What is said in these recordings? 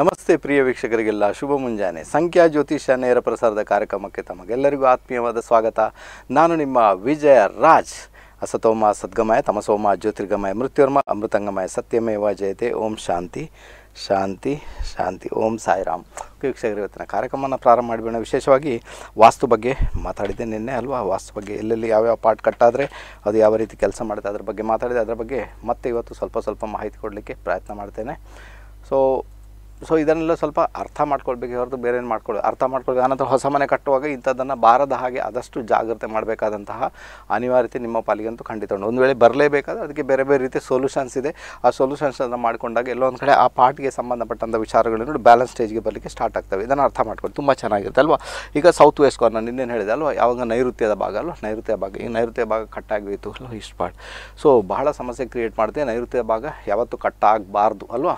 ನಮಸ್ತೆ ಪ್ರಿಯ ವೀಕ್ಷಕರಿಗೆಲ್ಲ ಶುಭ ಮುಂಜಾನೆ ಸಂಖ್ಯಾ ಜ್ಯೋತಿಷ ನೇರ ಪ್ರಸಾರದ ಕಾರ್ಯಕ್ರಮಕ್ಕೆ ತಮಗೆಲ್ಲರಿಗೂ ಆತ್ಮೀಯವಾದ ಸ್ವಾಗತ ನಾನು ನಿಮ್ಮ ವಿಜಯ ರಾಜ್ ಅಸತೋಮ ಸದ್ಗಮಯ ತಮಸೋಮ ಜ್ಯೋತಿರ್ಗಮಯ ಮೃತ್ಯುರ್ಮ ಅಮೃತಂಗಮಯ ಸತ್ಯಮೇವ ಜಯತೆ ಓಂ ಶಾಂತಿ ಶಾಂತಿ ಶಾಂತಿ ಓಂ ಸಾಯಿರಾಮ್ ವೀಕ್ಷಕರು ಇವತ್ತಿನ ಕಾರ್ಯಕ್ರಮವನ್ನು ಪ್ರಾರಂಭ ಮಾಡಿಬಿಡೋಣ ವಿಶೇಷವಾಗಿ ವಾಸ್ತು ಬಗ್ಗೆ ಮಾತಾಡಿದ್ದೆ ನಿನ್ನೆ ಅಲ್ವಾ ವಾಸ್ತು ಬಗ್ಗೆ ಎಲ್ಲೆಲ್ಲಿ ಯಾವ್ಯಾವ ಪಾರ್ಟ್ ಕಟ್ಟಾದರೆ ಅದು ಯಾವ ರೀತಿ ಕೆಲಸ ಮಾಡುತ್ತೆ ಅದ್ರ ಬಗ್ಗೆ ಮಾತಾಡಿದೆ ಅದರ ಬಗ್ಗೆ ಮತ್ತೆ ಇವತ್ತು ಸ್ವಲ್ಪ ಸ್ವಲ್ಪ ಮಾಹಿತಿ ಕೊಡಲಿಕ್ಕೆ ಪ್ರಯತ್ನ ಮಾಡ್ತೇನೆ ಸೊ ಸೊ ಇದನ್ನೆಲ್ಲ ಸ್ವಲ್ಪ ಅರ್ಥ ಮಾಡ್ಕೊಳ್ಬೇಕು ಹೊರತು ಬೇರೆ ಏನು ಮಾಡ್ಕೊಳ್ಳಿ ಅರ್ಥ ಮಾಡ್ಕೊಳ್ಬೇಕು ಆನಂತರ ಹೊಸ ಮನೆ ಕಟ್ಟುವಾಗ ಇಂಥದ್ದನ್ನು ಬಾರದ ಹಾಗೆ ಆದಷ್ಟು ಜಾಗ್ರತೆ ಮಾಡಬೇಕಾದಂತಹ ಅನಿವಾರ್ಯತೆ ನಿಮ್ಮ ಪಾಲಿಗಂತೂ ಖಂಡಿತ ಉಂಟು ಒಂದು ವೇಳೆ ಬರಲೇಬೇಕಾದ್ರೆ ಅದಕ್ಕೆ ಬೇರೆ ಬೇರೆ ರೀತಿ ಸೊಲ್ಯೂಷನ್ಸ್ ಇದೆ ಆ ಸೊಲ್ಯೂಷನ್ಸನ್ನು ಮಾಡಿಕೊಂಡಾಗ ಎಲ್ಲೋ ಒಂದು ಕಡೆ ಆ ಪಾರ್ಟಿಗೆ ಸಂಬಂಧಪಟ್ಟಂಥ ವಿಚಾರಗಳನ್ನು ಬ್ಯಾಲೆನ್ಸ್ ಸ್ಟೇಜ್ಗೆ ಬರಲಿಕ್ಕೆ ಸ್ಟಾರ್ಟ್ ಆಗ್ತವೆ ಇದನ್ನು ಅರ್ಥ ಮಾಡ್ಕೊಳ್ಳಿ ತುಂಬ ಚೆನ್ನಾಗಿರುತ್ತೆ ಅಲ್ವಾ ಈಗ ಸೌತ್ ವೆಸ್ಟ್ ಕಾರ್ನರ್ ನಿನ್ನೇನು ಹೇಳಿದೆ ಅಲ್ವಾ ಯಾವಾಗ ನೈಋತ್ಯದ ಭಾಗ ಅಲ್ವಾ ನೈಋತ್ಯ ಭಾಗ ಈಗ ನೈಋತ್ಯ ಭಾಗ ಕಟ್ಟಾಗೋಯಿತು ಅಲ್ವಾ ಇಷ್ಟು ಪಾರ್ಟ್ ಸೊ ಬಹಳ ಸಮಸ್ಯೆ ಕ್ರಿಯೇಟ್ ಮಾಡ್ತೀವಿ ನೈಋತ್ಯ ಭಾಗ ಯಾವತ್ತೂ ಕಟ್ಟಾಗಬಾರ್ದು ಅಲ್ವಾ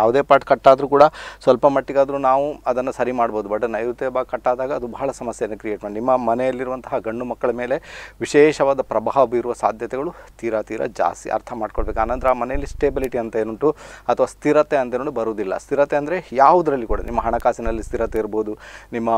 ಯಾವುದೇ ಪಾರ್ಟ್ ಕಟ್ಟಾದರೂ ಆದರೂ ಕೂಡ ಸ್ವಲ್ಪ ಮಟ್ಟಿಗಾದರೂ ನಾವು ಅದನ್ನು ಸರಿ ಮಾಡ್ಬೋದು ಬಟ್ ನೈಋತ್ಯ ಭಾಗ ಕಟ್ಟಾದಾಗ ಅದು ಬಹಳ ಸಮಸ್ಯೆಯನ್ನು ಕ್ರಿಯೇಟ್ ಮಾಡಿ ನಿಮ್ಮ ಮನೆಯಲ್ಲಿರುವಂತಹ ಗಂಡು ಮಕ್ಕಳ ಮೇಲೆ ವಿಶೇಷವಾದ ಪ್ರಭಾವ ಬೀರುವ ಸಾಧ್ಯತೆಗಳು ತೀರಾ ತೀರಾ ಜಾಸ್ತಿ ಅರ್ಥ ಮಾಡ್ಕೊಳ್ಬೇಕು ಆನಂತರ ಆ ಮನೆಯಲ್ಲಿ ಸ್ಟೇಬಿಲಿಟಿ ಅಂತ ಏನುಂಟು ಅಥವಾ ಸ್ಥಿರತೆ ಅಂತ ಏನುಂಟು ಬರುವುದಿಲ್ಲ ಸ್ಥಿರತೆ ಅಂದರೆ ಯಾವುದರಲ್ಲಿ ಕೂಡ ನಿಮ್ಮ ಹಣಕಾಸಿನಲ್ಲಿ ಸ್ಥಿರತೆ ಇರ್ಬೋದು ನಿಮ್ಮ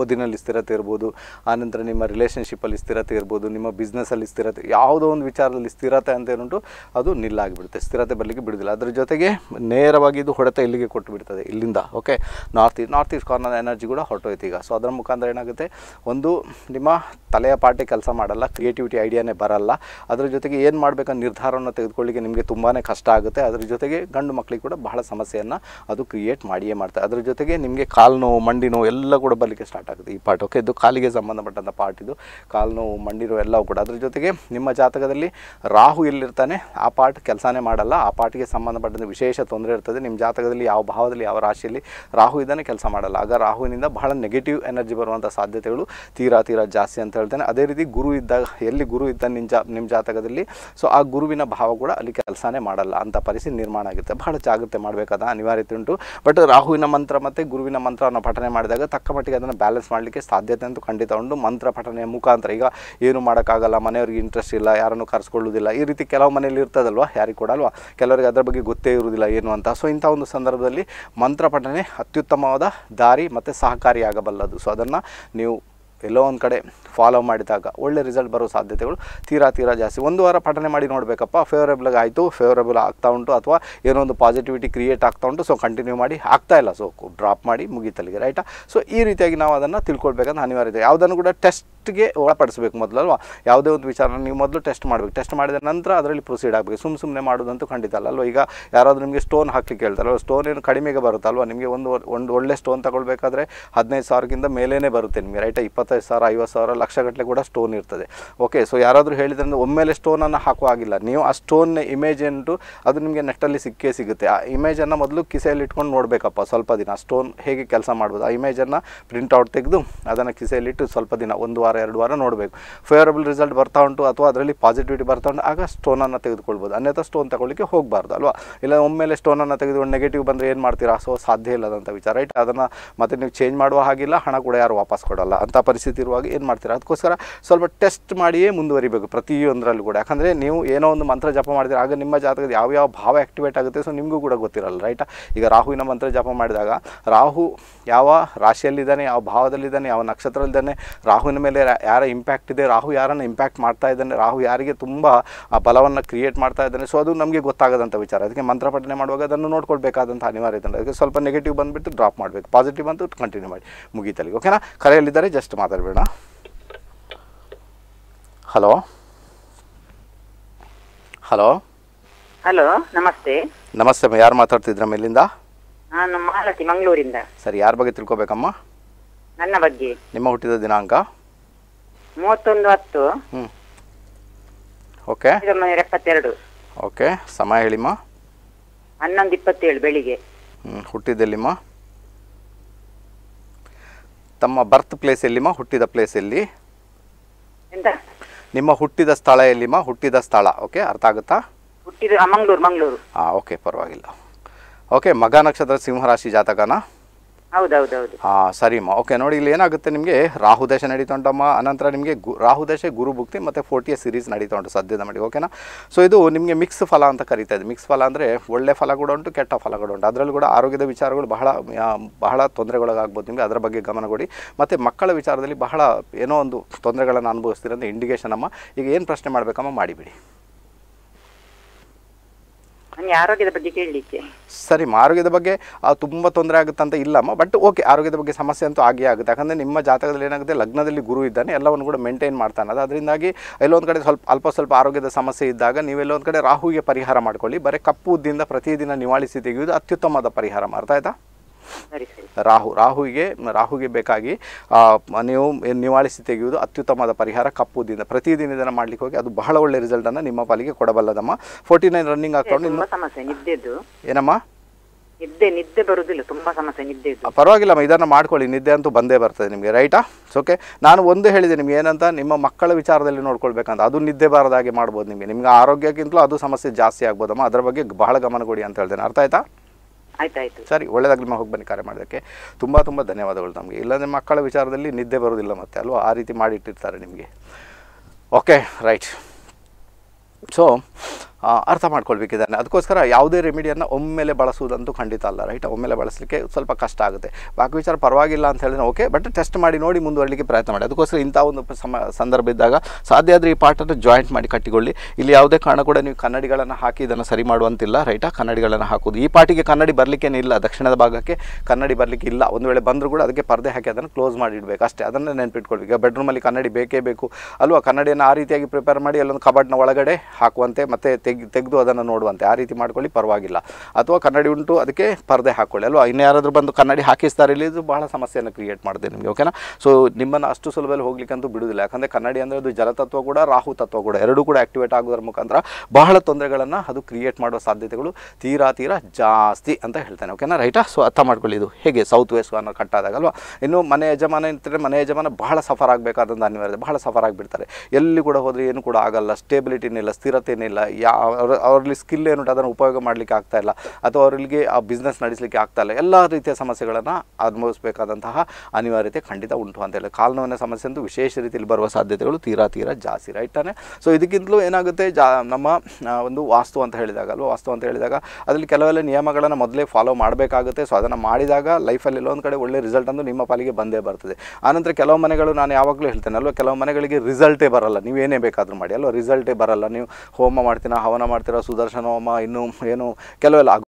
ಓದಿನಲ್ಲಿ ಸ್ಥಿರತೆ ಇರ್ಬೋದು ಆನಂತರ ನಿಮ್ಮ ರಿಲೇಷನ್ಶಿಪ್ಪಲ್ಲಿ ಸ್ಥಿರತೆ ಇರ್ಬೋದು ನಿಮ್ಮ ಬಿಸ್ನೆಸ್ಸಲ್ಲಿ ಸ್ಥಿರತೆ ಯಾವುದೋ ಒಂದು ವಿಚಾರದಲ್ಲಿ ಸ್ಥಿರತೆ ಅಂತ ಏನುಂಟು ಅದು ನಿಲ್ಲಾಗಿಬಿಡುತ್ತೆ ಸ್ಥಿರತೆ ಬರಲಿಕ್ಕೆ ಬಿಡೋದಿಲ್ಲ ಅದ್ರ ಜೊತೆಗೆ ನೇರವಾಗಿ ಇದು ಹೊಡೆತ ಇಲ್ಲಿಗೆ ಕೊಟ್ಟು ಬಿಡ್ತದೆ ಇಲ್ಲಿಂದ okay north east north east corner energy ಕೂಡ ಹೊರಟೋಯ್ತು ಈಗ ಸೊ ಅದರ ಮುಖಾಂತರ ಏನಾಗುತ್ತೆ ಒಂದು ನಿಮ್ಮ ತಲೆಯ ಪಾಟಿ ಕೆಲಸ ಮಾಡಲ್ಲ ಕ್ರಿಯೇಟಿವಿಟಿ ಐಡಿಯಾನೇ ಬರಲ್ಲ ಅದರ ಜೊತೆಗೆ ಏನು ಮಾಡಬೇಕು ನಿರ್ಧಾರವನ್ನು ತೆಗೆದುಕೊಳ್ಳಿಕ್ಕೆ ನಿಮಗೆ ತುಂಬಾ ಕಷ್ಟ ಆಗುತ್ತೆ ಅದರ ಜೊತೆಗೆ ಗಂಡು ಮಕ್ಕಳಿಗೆ ಕೂಡ ಬಹಳ ಸಮಸ್ಯೆಯನ್ನು ಅದು ಕ್ರಿಯೇಟ್ ಮಾಡಿಯೇ ಮಾಡ್ತಾರೆ ಅದರ ಜೊತೆಗೆ ನಿಮಗೆ ಕಾಲು ನೋವು ಮಂಡಿ ನೋವು ಎಲ್ಲ ಕೂಡ ಬರಲಿಕ್ಕೆ ಸ್ಟಾರ್ಟ್ ಸ್ಟಾರ್ಟ್ ಆಗುತ್ತೆ ಈ ಪಾರ್ಟ್ ಓಕೆ ಇದು ಕಾಲಿಗೆ ಸಂಬಂಧಪಟ್ಟಂಥ ಪಾರ್ಟ್ ಇದು ಕಾಲು ನೋವು ಮಂಡಿರೋ ಎಲ್ಲವೂ ಕೂಡ ಅದ್ರ ಜೊತೆಗೆ ನಿಮ್ಮ ಜಾತಕದಲ್ಲಿ ರಾಹು ಎಲ್ಲಿರ್ತಾನೆ ಆ ಪಾರ್ಟ್ ಕೆಲಸನೇ ಮಾಡಲ್ಲ ಆ ಪಾರ್ಟಿಗೆ ಸಂಬಂಧಪಟ್ಟಂಥ ವಿಶೇಷ ತೊಂದರೆ ಇರ್ತದೆ ನಿಮ್ಮ ಜಾತಕದಲ್ಲಿ ಯಾವ ಭಾವದಲ್ಲಿ ಯಾವ ರಾಶಿಯಲ್ಲಿ ರಾಹು ಇದ್ದಾನೆ ಕೆಲಸ ಮಾಡಲ್ಲ ಆಗ ರಾಹುವಿನಿಂದ ಬಹಳ ನೆಗೆಟಿವ್ ಎನರ್ಜಿ ಬರುವಂಥ ಸಾಧ್ಯತೆಗಳು ತೀರಾ ತೀರಾ ಜಾಸ್ತಿ ಅಂತ ಹೇಳ್ತಾನೆ ಅದೇ ರೀತಿ ಗುರು ಇದ್ದಾಗ ಎಲ್ಲಿ ಗುರು ಇದ್ದಾನೆ ನಿಮ್ಮ ಜಾ ನಿಮ್ಮ ಜಾತಕದಲ್ಲಿ ಸೊ ಆ ಗುರುವಿನ ಭಾವ ಕೂಡ ಅಲ್ಲಿ ಕೆಲಸನೇ ಮಾಡಲ್ಲ ಅಂತ ಪರಿಸ್ಥಿತಿ ನಿರ್ಮಾಣ ಆಗುತ್ತೆ ಬಹಳ ಜಾಗ್ರತೆ ಮಾಡಬೇಕಾದ ಅನಿವಾರ್ಯತೆ ಉಂಟು ಬಟ್ ರಾಹುವಿನ ಮಂತ್ರ ಮತ್ತು ಗುರುವಿನ ಮಂತ್ರವನ್ನು ಪಠನೆ ಮಾಡಿದಾಗ ತಕ್ಕ ಮಟ್ಟಿಗೆ ಅದನ್ನು ಬ್ಯಾಲೆನ್ಸ್ ಮಾಡಲಿಕ್ಕೆ ಸಾಧ್ಯತೆ ಅಂತೂ ಖಂಡಿತ ಉಂಟು ಮಂತ್ರ ಪಠನೆಯ ಮುಖಾಂತರ ಈಗ ಏನು ಮಾಡೋಕ್ಕಾಗಲ್ಲ ಮನೆಯವ್ರಿಗೆ ಇಂಟ್ರೆಸ್ಟ್ ಇಲ್ಲ ಯಾರನ್ನು ಕರೆಸ್ಕೊಳ್ಳೋದಿಲ್ಲ ಈ ರೀತಿ ಕೆಲವು ಮನೆಯಲ್ಲಿ ಇರ್ತದಲ್ವ ಯಾರಿಗೆ ಕೂಡ ಕೆಲವರಿಗೆ ಅದರ ಬಗ್ಗೆ ಗೊತ್ತೇ ಇರುವುದಿಲ್ಲ ಏನು ಅಂತ ಸೊ ಇಂಥ ಒಂದು ಸಂದರ್ಭದಲ್ಲಿ ಮಂತ್ರ ಪಠನೆ ಅತ್ಯುತ್ತಮವಾದ ದಾರಿ ಮತ್ತು ಸಹಕಾರಿಯಾಗಬಲ್ಲದು ಸೊ ಅದನ್ನು ನೀವು ಎಲ್ಲೋ ಒಂದು ಕಡೆ ಫಾಲೋ ಮಾಡಿದಾಗ ಒಳ್ಳೆ ರಿಸಲ್ಟ್ ಬರೋ ಸಾಧ್ಯತೆಗಳು ತೀರಾ ತೀರಾ ಜಾಸ್ತಿ ಒಂದು ವಾರ ಪಠನೆ ಮಾಡಿ ನೋಡಬೇಕಪ್ಪ ಫೇವರೇಬಲ್ ಆಯಿತು ಫೇವರೇಬಲ್ ಆಗ್ತಾ ಉಂಟು ಅಥವಾ ಏನೋ ಒಂದು ಪಾಸಿಟಿವಿಟಿ ಕ್ರಿಯೇಟ್ ಆಗ್ತಾ ಉಂಟು ಸೊ ಕಂಟಿನ್ಯೂ ಮಾಡಿ ಆಗ್ತಾ ಇಲ್ಲ ಸೊ ಡ್ರಾಪ್ ಮಾಡಿ ಮುಗಿತಲ್ಲಿಗೆ ರೈಟಾ ಸೊ ಈ ರೀತಿಯಾಗಿ ನಾವು ಅದನ್ನು ತಿಳ್ಕೊಳ್ಬೇಕಂತ ಅನಿವಾರ್ಯ ಇದೆ ಯಾವುದನ್ನು ಕೂಡ ಟೆಸ್ಟ್ಗೆ ಒಳಪಡಿಸಬೇಕು ಮೊದಲು ಅಲ್ವಾ ಯಾವುದೇ ಒಂದು ವಿಚಾರ ನೀವು ಮೊದಲು ಟೆಸ್ಟ್ ಮಾಡಬೇಕು ಟೆಸ್ಟ್ ಮಾಡಿದ ನಂತರ ಅದರಲ್ಲಿ ಪ್ರೊಸೀಡ್ ಆಗಬೇಕು ಸುಮ್ಮ ಸುಮ್ಮನೆ ಮಾಡೋದಂತೂ ಖಂಡಿತ ಅಲ್ಲ ಅಲ್ವಾ ಈಗ ಯಾರಾದರೂ ನಿಮಗೆ ಸ್ಟೋನ್ ಹಾಕಲಿಕ್ಕೆ ಹೇಳ್ತಾರೋ ಸ್ಟೋನ್ ಏನು ಕಡಿಮೆಗೆ ಬರುತ್ತಲ್ವ ನಿಮಗೆ ಒಂದು ಒಂದು ಒಳ್ಳೆ ಸ್ಟೋನ್ ತಗೊಳ್ಬೇಕಾದ್ರೆ ಹದಿನೈದು ಸಾವಿರಕ್ಕಿಂತ ಮೇಲೇ ಬರುತ್ತೆ ನಿಮಗೆ ರೈಟಾ ಇಪ್ಪತ್ತು ಇಪ್ಪತ್ತೈದು ಸಾವಿರ ಐವತ್ತು ಸಾವಿರ ಲಕ್ಷ ಗಟ್ಟಲೆ ಕೂಡ ಸ್ಟೋನ್ ಇರ್ತದೆ ಓಕೆ ಸೊ ಯಾರಾದರೂ ಹೇಳಿದ್ರಿಂದ ಒಮ್ಮೆಲೆ ಸ್ಟೋನನ್ನು ಹಾಕುವಾಗಿಲ್ಲ ಆಗಿಲ್ಲ ನೀವು ಆ ಸ್ಟೋನ್ ಇಮೇಜ್ ಏನು ಅದು ನಿಮಗೆ ನೆಟ್ಟಲ್ಲಿ ಸಿಕ್ಕೇ ಸಿಗುತ್ತೆ ಆ ಇಮೇಜನ್ನು ಮೊದಲು ಕಿಸೆಯಲ್ಲಿ ಇಟ್ಕೊಂಡು ನೋಡಬೇಕಪ್ಪ ಸ್ವಲ್ಪ ದಿನ ಸ್ಟೋನ್ ಹೇಗೆ ಕೆಲಸ ಮಾಡ್ಬೋದು ಆ ಇಮೇಜನ್ನು ಪ್ರಿಂಟೌಟ್ ತೆಗೆದು ಅದನ್ನು ಕಿಸೆಯಲ್ಲಿಟ್ಟು ಸ್ವಲ್ಪ ದಿನ ಒಂದು ವಾರ ಎರಡು ವಾರ ನೋಡಬೇಕು ಫೇವರಬಲ್ ರಿಸಲ್ಟ್ ಬರ್ತಾ ಉಂಟು ಅಥವಾ ಅದರಲ್ಲಿ ಪಾಸಿಟಿವಿಟಿ ಬರ್ತಾ ಉಂಟು ಆಗ ಸ್ಟೋನನ್ನು ತೆಗೆದುಕೊಳ್ಬೋದು ಅನ್ಯಥ ಸ್ಟೋನ್ ತಗೊಳ್ಳಿಕ್ಕೆ ಹೋಗಬಾರ್ದು ಅಲ್ವಾ ಇಲ್ಲ ಒಮ್ಮೆಲೆ ಸ್ಟೋನನ್ನು ತೆಗೆದುಕೊಂಡು ನೆಗೆಟಿವ್ ಬಂದರೆ ಏನು ಮಾಡ್ತೀರಾ ಸೊ ಸಾಧ್ಯ ಇಲ್ಲದಂಥ ವಿಚಾರ ರೈಟ್ ಅದನ್ನು ಮತ್ತೆ ನೀವು ಚೇಂಜ್ ಮಾಡುವ ಹಾಗಿಲ್ಲ ಹಣ ಕೂಡ ಯಾರು ವಾಪಸ್ ಕೊಡಲ್ಲ ಅಂತ ಪರಿಸ್ಥಿತಿ ಇರುವಾಗ ಏನು ಮಾಡ್ತೀರಾ ಅದಕ್ಕೋಸ್ಕರ ಸ್ವಲ್ಪ ಟೆಸ್ಟ್ ಮಾಡಿಯೇ ಮುಂದುವರಿಬೇಕು ಪ್ರತಿಯೊಂದರಲ್ಲೂ ಕೂಡ ಯಾಕಂದರೆ ನೀವು ಏನೋ ಒಂದು ಮಂತ್ರ ಜಪ ಮಾಡಿದರೆ ಆಗ ನಿಮ್ಮ ಜಾತಕದ ಯಾವ ಯಾವ ಭಾವ ಆ್ಯಕ್ಟಿವೇಟ್ ಆಗುತ್ತೆ ಸೊ ನಿಮಗೂ ಕೂಡ ಗೊತ್ತಿರಲ್ಲ ರೈಟ ಈಗ ರಾಹುವಿನ ಮಂತ್ರ ಜಪ ಮಾಡಿದಾಗ ರಾಹು ಯಾವ ರಾಶಿಯಲ್ಲಿದ್ದಾನೆ ಯಾವ ಭಾವದಲ್ಲಿದ್ದಾನೆ ಯಾವ ನಕ್ಷತ್ರದಲ್ಲಿದ್ದಾನೆ ರಾಹುವಿನ ಮೇಲೆ ಯಾರ ಇಂಪ್ಯಾಕ್ಟ್ ಇದೆ ರಾಹು ಯಾರನ್ನು ಇಂಪ್ಯಾಕ್ಟ್ ಮಾಡ್ತಾ ಇದ್ದಾನೆ ರಾಹು ಯಾರಿಗೆ ತುಂಬ ಬಲವನ್ನು ಕ್ರಿಯೇಟ್ ಮಾಡ್ತಾ ಇದ್ದಾನೆ ಸೊ ಅದು ನಮಗೆ ಗೊತ್ತಾಗದಂಥ ವಿಚಾರ ಅದಕ್ಕೆ ಮಂತ್ರ ಪಠನೆ ಮಾಡುವಾಗ ಅದನ್ನು ನೋಡ್ಕೊಳ್ಬೇಕಾದಂಥ ಅನಿವಾರ್ಯತೆ ಅದಕ್ಕೆ ಸ್ವಲ್ಪ ನೆಗೆಟಿವ್ ಬಂದುಬಿಟ್ಟು ಡ್ರಾಪ್ ಮಾಡಬೇಕು ಪಾಸಿಟಿವ್ ಬಂದು ಕಂಟಿನ್ಯೂ ಮಾಡಿ ಮುಗಿತಲ್ಲಿ ಓಕೆನಾ ಕರೆಯಲ್ಲಿದ್ದಾರೆ ಜಸ್ಟ್ ಮಾತು ಮಾತಾಡಬೇಡ ಹಲೋ ಹಲೋ ಹಲೋ ನಮಸ್ತೆ ನಮಸ್ತೆ ಯಾರು ಮಾತಾಡ್ತಿದ್ರಮ್ಮ ಮೇಲಿಂದ ನಾನು ಮಾಲತಿ ಮಂಗಳೂರಿಂದ ಸರಿ ಯಾರ ಬಗ್ಗೆ ತಿಳ್ಕೊಬೇಕಮ್ಮ ನನ್ನ ಬಗ್ಗೆ ನಿಮ್ಮ ಹುಟ್ಟಿದ ದಿನಾಂಕ ಮೂವತ್ತೊಂದು ಹತ್ತು ಓಕೆ ಎಪ್ಪತ್ತೆರಡು ಓಕೆ ಸಮಯ ಹೇಳಿಮ್ಮ ಹನ್ನೊಂದು ಇಪ್ಪತ್ತೇಳು ಬೆಳಿಗ್ಗೆ ಹ್ಞೂ ಹುಟ್ಟಿದ್ದೆಲ್ಲಿಮ್ಮ ತಮ್ಮ ಬರ್ತ್ ಪ್ಲೇಸ್ ಎಲ್ಲಿಮ್ಮ ಹುಟ್ಟಿದ ಪ್ಲೇಸ್ ಎಲ್ಲಿ ನಿಮ್ಮ ಹುಟ್ಟಿದ ಸ್ಥಳ ಎಲ್ಲಿಮ್ಮ ಹುಟ್ಟಿದ ಸ್ಥಳ ಓಕೆ ಅರ್ಥ ಆಗುತ್ತಾ ಮಂಗಳೂರು ಮಂಗಳೂರು ಹಾಂ ಓಕೆ ಪರವಾಗಿಲ್ಲ ಓಕೆ ಮಗ ನಕ್ಷತ್ರ ಸಿಂಹರಾಶಿ ಜಾತಕನಾ ಹಾ ಸರಿಮ್ಮ ಓಕೆ ನೋಡಿ ಇಲ್ಲಿ ಏನಾಗುತ್ತೆ ನಿಮಗೆ ರಾಹು ದಶೆ ನಡೀತಾ ಅನಂತರ ನಿಮಗೆ ಗು ರಾಹು ದಶೆ ಗುರು ಭುಕ್ತಿ ಮತ್ತು ಫೋರ್ಟಿಯ ಸೀರೀಸ್ ನಡೀತಾ ಉಂಟು ಸದ್ಯದ ಮಾಡಿ ಓಕೆನಾ ಸೊ ಇದು ನಿಮಗೆ ಮಿಕ್ಸ್ ಫಲ ಅಂತ ಕರಿತಾ ಇದೆ ಮಿಕ್ಸ್ ಫಲ ಅಂದರೆ ಒಳ್ಳೆ ಫಲ ಕೂಡ ಉಂಟು ಕೆಟ್ಟ ಫಲ ಕೂಡ ಉಂಟು ಅದರಲ್ಲೂ ಕೂಡ ಆರೋಗ್ಯದ ವಿಚಾರಗಳು ಬಹಳ ಬಹಳ ತೊಂದರೆಗಳಾಗ್ಬೋದು ನಿಮಗೆ ಅದರ ಬಗ್ಗೆ ಗಮನ ಕೊಡಿ ಮತ್ತು ಮಕ್ಕಳ ವಿಚಾರದಲ್ಲಿ ಬಹಳ ಏನೋ ಒಂದು ತೊಂದರೆಗಳನ್ನು ಅನುಭವಿಸ್ತೀರಂತ ಇಂಡಿಕೇಶನ್ ಅಮ್ಮ ಈಗ ಏನು ಪ್ರಶ್ನೆ ಮಾಡಬೇಕಮ್ಮ ಮಾಡಿಬಿಡಿ ನನಗೆ ಆರೋಗ್ಯದ ಬಗ್ಗೆ ಕೇಳಲಿಕ್ಕೆ ಸರಿಮ್ಮ ಆರೋಗ್ಯದ ಬಗ್ಗೆ ತುಂಬ ತೊಂದರೆ ಆಗುತ್ತೆ ಅಂತ ಇಲ್ಲಮ್ಮ ಬಟ್ ಓಕೆ ಆರೋಗ್ಯದ ಬಗ್ಗೆ ಸಮಸ್ಯೆ ಅಂತೂ ಆಗೇ ಆಗುತ್ತೆ ಯಾಕಂದರೆ ನಿಮ್ಮ ಜಾತಕದಲ್ಲಿ ಏನಾಗುತ್ತೆ ಲಗ್ನದಲ್ಲಿ ಗುರು ಇದ್ದಾನೆ ಎಲ್ಲವನ್ನು ಕೂಡ ಮೇಂಟೈನ್ ಮಾಡ್ತಾನೆ ಅದು ಅದರಿಂದಾಗಿ ಎಲ್ಲೊಂದು ಕಡೆ ಸ್ವಲ್ಪ ಅಲ್ಪ ಸ್ವಲ್ಪ ಆರೋಗ್ಯದ ಸಮಸ್ಯೆ ಇದ್ದಾಗ ನೀವೆಲ್ಲೊಂದು ಕಡೆ ರಾಹುಗೆ ಪರಿಹಾರ ಮಾಡ್ಕೊಳ್ಳಿ ಬರೀ ಕಪ್ಪು ಉದ್ದಿಂದ ಪ್ರತಿದಿನ ನಿವಾಳಿಸಿ ತೆಗೆಯುವುದು ಅತ್ಯುತ್ತಮವಾದ ಪರಿಹಾರ ಮಾಡ್ತಾ ಆಯ್ತಾ ರಾಹು ರಾಹುಗೆ ರಾಹುಗೆ ಬೇಕಾಗಿ ನೀವು ನಿವಾಳಿಸಿ ತೆಗೆಯುವುದು ಅತ್ಯುತ್ತಮವಾದ ಪರಿಹಾರ ಕಪ್ಪುದಿಂದ ಪ್ರತಿದಿನ ಇದನ್ನು ಮಾಡ್ಲಿಕ್ಕೆ ಹೋಗಿ ಅದು ಬಹಳ ಒಳ್ಳೆ ರಿಸಲ್ಟ್ ಅನ್ನು ನಿಮ್ಮ ಪಾಲಿಗೆ ಕೊಡಬಲ್ಲದಮ್ಮ ಫೋರ್ಟಿ ನೈನ್ ರನ್ನಿಂಗ್ ಹಾಕೊಂಡು ಸಮಸ್ಯೆ ಏನಮ್ಮ ತುಂಬಾ ಸಮಸ್ಯೆ ನಿದ್ದೆ ಪರವಾಗಿಲ್ಲ ಇದನ್ನ ಮಾಡ್ಕೊಳ್ಳಿ ನಿದ್ದೆ ಅಂತೂ ಬಂದೇ ಬರ್ತದೆ ನಿಮಗೆ ರೈಟಾ ಓಕೆ ನಾನು ಒಂದು ಹೇಳಿದೆ ನಿಮ್ಗೆ ಏನಂತ ನಿಮ್ಮ ಮಕ್ಕಳ ವಿಚಾರದಲ್ಲಿ ನೋಡ್ಕೊಳ್ಬೇಕಂತ ಅದು ನಿದ್ದೆ ಬಾರದ ಹಾಗೆ ಮಾಡ್ಬೋದು ನಿಮಗೆ ನಿಮ್ಗೆ ಆರೋಗ್ಯಕ್ಕಿಂತಲೂ ಅದು ಸಮಸ್ಯೆ ಜಾಸ್ತಿ ಆಗ್ಬೋದಮ್ಮ ಅದ್ರ ಬಗ್ಗೆ ಬಹಳ ಗಮನ ಕೊಡಿ ಅಂತ ಹೇಳ್ತೇನೆ ಅರ್ಥ ಆಯ್ತಾ ಆಯ್ತಾಯ್ತು ಸರಿ ಒಳ್ಳೇದಾಗಲಿ ಹೋಗಿ ಬನ್ನಿ ಕರೆ ಮಾಡೋದಕ್ಕೆ ತುಂಬ ತುಂಬ ಧನ್ಯವಾದಗಳು ನಮಗೆ ಇಲ್ಲಾಂದರೆ ಮಕ್ಕಳ ವಿಚಾರದಲ್ಲಿ ನಿದ್ದೆ ಬರೋದಿಲ್ಲ ಮತ್ತೆ ಅಲ್ವಾ ಆ ರೀತಿ ಮಾಡಿಟ್ಟಿರ್ತಾರೆ ನಿಮಗೆ ಓಕೆ ರೈಟ್ ಸೊ ಅರ್ಥ ಮಾಡ್ಕೊಳ್ಬೇಕಿದ್ದಾನೆ ಅದಕ್ಕೋಸ್ಕರ ಯಾವುದೇ ರೆಮಿಡಿಯನ್ನು ಒಮ್ಮೆಲೆ ಬಳಸುವುದಂತೂ ಖಂಡಿತ ಅಲ್ಲ ರೈಟ್ ಒಮ್ಮೆಲೆ ಬಳಸಲಿಕ್ಕೆ ಸ್ವಲ್ಪ ಕಷ್ಟ ಆಗುತ್ತೆ ಬಾಕಿ ವಿಚಾರ ಪರವಾಗಿಲ್ಲ ಅಂತ ಹೇಳಿದ್ರೆ ಓಕೆ ಬಟ್ ಟೆಸ್ಟ್ ಮಾಡಿ ನೋಡಿ ಮುಂದುವರಲಿಕ್ಕೆ ಪ್ರಯತ್ನ ಮಾಡಿ ಅದಕ್ಕೋಸ್ಕರ ಇಂಥ ಒಂದು ಸಮ ಸಂದರ್ಭ ಇದ್ದಾಗ ಸಾಧ್ಯ ಆದರೆ ಈ ಪಾರ್ಟನ್ನು ಜಾಯಿಂಟ್ ಮಾಡಿ ಕಟ್ಟಿಕೊಳ್ಳಿ ಇಲ್ಲಿ ಯಾವುದೇ ಕಾರಣ ಕೂಡ ನೀವು ಕನ್ನಡಿಗಳನ್ನು ಹಾಕಿ ಇದನ್ನು ಸರಿ ಮಾಡುವಂತಿಲ್ಲ ರೈಟಾ ಕನ್ನಡಿಗಳನ್ನು ಹಾಕೋದು ಈ ಪಾಟಿಗೆ ಕನ್ನಡಿ ಇಲ್ಲ ದಕ್ಷಿಣದ ಭಾಗಕ್ಕೆ ಕನ್ನಡಿ ಬರಲಿಕ್ಕೆ ಇಲ್ಲ ಒಂದು ವೇಳೆ ಬಂದರೂ ಕೂಡ ಅದಕ್ಕೆ ಪರದೆ ಹಾಕಿ ಅದನ್ನು ಕ್ಲೋಸ್ ಮಾಡಿ ಅಷ್ಟೇ ಅದನ್ನು ನೆನಪಿಟ್ಕೊಳ್ಬೇಕು ಈಗ ಬೆಡ್ರೂಮಲ್ಲಿ ಕನ್ನಡಿ ಬೇಕೇ ಬೇಕು ಅಲ್ವಾ ಕನ್ನಡಿಯನ್ನು ಆ ರೀತಿಯಾಗಿ ಪ್ರಿಪೇರ್ ಮಾಡಿ ಅಲ್ಲೊಂದು ಕಬಡ್ನ ಒಳಗಡೆ ಹಾಕುವಂತೆ ಮತ್ತು ತೆಗೆ ತೆಗೆದು ಅದನ್ನು ನೋಡುವಂತೆ ಆ ರೀತಿ ಮಾಡ್ಕೊಳ್ಳಿ ಪರವಾಗಿಲ್ಲ ಅಥವಾ ಕನ್ನಡಿ ಉಂಟು ಅದಕ್ಕೆ ಪರದೆ ಹಾಕ್ಕೊಳ್ಳಿ ಅಲ್ವಾ ಇನ್ಯಾರಾದರೂ ಬಂದು ಕನ್ನಡಿ ಹಾಕಿಸ್ತಾರೆ ಇಲ್ಲಿ ಇದು ಬಹಳ ಸಮಸ್ಯೆಯನ್ನು ಕ್ರಿಯೇಟ್ ಮಾಡಿದೆ ನಿಮಗೆ ಓಕೆನಾ ಸೊ ನಿಮ್ಮನ್ನು ಅಷ್ಟು ಸುಲಭದಲ್ಲಿ ಹೋಗ್ಲಿಕ್ಕಂತೂ ಬಿಡುವುದಿಲ್ಲ ಯಾಕಂದರೆ ಕನ್ನಡಿ ಅಂದರೆ ಅದು ಜಲತತ್ವ ಕೂಡ ರಾಹು ತತ್ವ ಕೂಡ ಎರಡೂ ಕೂಡ ಆಕ್ಟಿವೇಟ್ ಆಗೋದ್ರ ಮುಖಾಂತರ ಬಹಳ ತೊಂದರೆಗಳನ್ನು ಅದು ಕ್ರಿಯೇಟ್ ಮಾಡುವ ಸಾಧ್ಯತೆಗಳು ತೀರಾ ತೀರಾ ಜಾಸ್ತಿ ಅಂತ ಹೇಳ್ತಾನೆ ಓಕೆನಾ ರೈಟಾ ಸೊ ಅರ್ಥ ಮಾಡ್ಕೊಳ್ಳಿ ಇದು ಹೇಗೆ ಸೌತ್ ವೆಸ್ಟ್ ಅನ್ನೋ ಕಟ್ಟಾದಾಗಲ್ವಾ ಇನ್ನು ಮನೆ ಯಜಮಾನ ಇರ್ತಾರೆ ಮನೆ ಯಜಮಾನ ಬಹಳ ಸಫರ್ ಆಗಬೇಕಾದಂಥ ಅನಿವಾರ್ಯತೆ ಬಹಳ ಸಫರ್ ಆಗಿಬಿಡ್ತಾರೆ ಎಲ್ಲಿ ಕೂಡ ಹೋದರೆ ಏನು ಕೂಡ ಆಗಲ್ಲ ಸ್ಥಿರತೆಯೇ ಇಲ್ಲ ಯಾ ಅವರ ಅವರಲ್ಲಿ ಸ್ಕಿಲ್ ಉಂಟು ಅದನ್ನು ಉಪಯೋಗ ಮಾಡಲಿಕ್ಕೆ ಆಗ್ತಾ ಇಲ್ಲ ಅಥವಾ ಅವರಿಗೆ ಆ ಬಿಸ್ನೆಸ್ ನಡೆಸಲಿಕ್ಕೆ ಆಗ್ತಾ ಇಲ್ಲ ಎಲ್ಲ ರೀತಿಯ ಸಮಸ್ಯೆಗಳನ್ನು ಅನುಭವಿಸಬೇಕಾದಂತಹ ಅನಿವಾರ್ಯತೆ ಖಂಡಿತ ಉಂಟು ಅಂತ ಹೇಳಿ ಕಾಲು ನೋವಿನ ಸಮಸ್ಯೆ ಎಂದು ವಿಶೇಷ ರೀತಿಯಲ್ಲಿ ಬರುವ ಸಾಧ್ಯತೆಗಳು ತೀರಾ ತೀರಾ ಜಾಸ್ತಿ ರೈಟ್ ತಾನೆ ಸೊ ಇದಕ್ಕಿಂತಲೂ ಏನಾಗುತ್ತೆ ಜಾ ನಮ್ಮ ಒಂದು ವಾಸ್ತು ಅಂತ ಹೇಳಿದಾಗ ಅಲ್ವಾ ವಾಸ್ತು ಅಂತ ಹೇಳಿದಾಗ ಅದರಲ್ಲಿ ಕೆಲವೆಲ್ಲ ನಿಯಮಗಳನ್ನು ಮೊದಲೇ ಫಾಲೋ ಮಾಡಬೇಕಾಗುತ್ತೆ ಸೊ ಅದನ್ನು ಮಾಡಿದಾಗ ಲೈಫಲ್ಲಿ ಎಲ್ಲೊಂದು ಕಡೆ ಒಳ್ಳೆ ರಿಸಲ್ಟ್ ಅಂತೂ ನಿಮ್ಮ ಪಾಲಿಗೆ ಬಂದೇ ಬರ್ತದೆ ಆನಂತರ ಕೆಲವು ಮನೆಗಳು ನಾನು ಯಾವಾಗಲೂ ಹೇಳ್ತೇನೆ ಅಲ್ವಾ ಕೆಲವು ಮನೆಗಳಿಗೆ ರಿಸಲ್ಟೇ ಬರಲ್ಲ ನೀವೇನೇ ಬೇಕಾದರೂ ಮಾಡಿ ಅಲ್ವಾ ರಿಸಲ್ಟೇ ಬರಲ್ಲ ನೀವು ಹೋಮ ಮಾಡ್ತೀನಿ ಹವನ ಮಾಡ್ತಿರೋ ಸುದರ್ಶನ ಹೋಮ ಇನ್ನೂ ಏನು ಕೆಲವೆಲ್ಲ